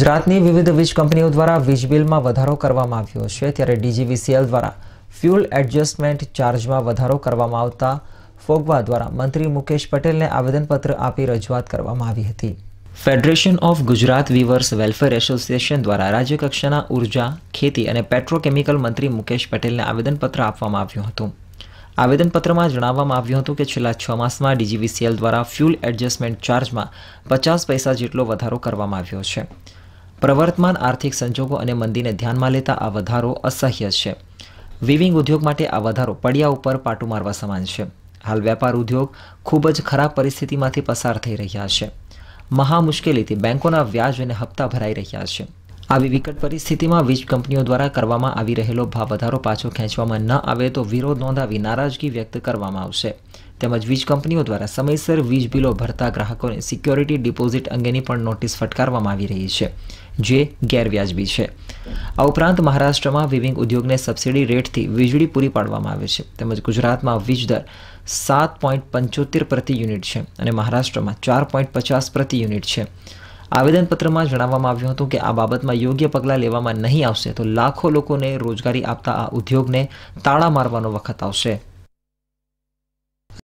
ગુજરાતની વિવિધ વીજ કંપનીઓ દ્વારા વીજ બિલમાં વધારો કરવામાં આવ્યો છે ત્યારે ડીજીવીસીએલ દ્વારા ફ્યુલ એડજસ્ટમેન્ટ ચાર્જમાં વધારો કરવામાં આવતા ફોગવા દ્વારા મંત્રી મુકેશ પટેલને આવેદનપત્ર આપી રજૂઆત કરવામાં આવી હતી federation of Gujarat weavers welfare association દ્વારા રાજ્યકક્ષાના ઉર્જા ખેતી અને પેટ્રોકેમિકલ મંત્રી મુકેશ પટેલને આવેદનપત્ર આપવામાં આવ્યું હતું આવેદનપત્રમાં જણાવવામાં આવ્યું હતું કે છેલ્લા છ માસમાં ડીજીવીસીએલ દ્વારા ફ્યુલ એડજસ્ટમેન્ટ ચાર્જમાં પચાસ પૈસા જેટલો વધારો કરવામાં આવ્યો છે પ્રવર્તમાન આર્થિક સંજોગો અને મંદીને ધ્યાનમાં લેતા આ વધારો અસહ્ય છે વિવિંગ ઉદ્યોગ માટે આ વધારો પડિયા ઉપર પાટું મારવા સમાન છે હાલ વેપાર ઉદ્યોગ ખૂબ જ ખરાબ પરિસ્થિતિમાંથી પસાર થઈ રહ્યા છે મહા મુશ્કેલીથી બેંકોના વ્યાજ અને હપ્તા ભરાઈ રહ્યા છે આવી વિકટ પરિસ્થિતિમાં વીજ કંપનીઓ દ્વારા કરવામાં આવી રહેલો ભાવ વધારો પાછો ખેંચવામાં ન આવે તો વિરોધ નોંધાવી નારાજગી વ્યક્ત કરવામાં આવશે તેમજ વીજ કંપનીઓ દ્વારા સમયસર વીજ બિલો ભરતા ગ્રાહકોને સિક્યોરિટી ડિપોઝિટ અંગેની પણ નોટિસ ફટકારવામાં આવી રહી છે જે ગેરવ્યાજબી છે આ ઉપરાંત મહારાષ્ટ્રમાં વિવિંગ ઉદ્યોગને સબસિડી રેટથી વીજળી પૂરી પાડવામાં આવે છે તેમજ ગુજરાતમાં વીજ દર સાત પોઈન્ટ પંચોતેર પ્રતિ યુનિટ છે અને મહારાષ્ટ્રમાં ચાર પોઈન્ટ પચાસ પ્રતિ યુનિટ છે આવેદનપત્રમાં જણાવવામાં આવ્યું હતું કે આ બાબતમાં યોગ્ય પગલાં લેવામાં નહીં આવશે તો લાખો લોકોને રોજગારી આપતા આ ઉદ્યોગને તાળા મારવાનો વખત આવશે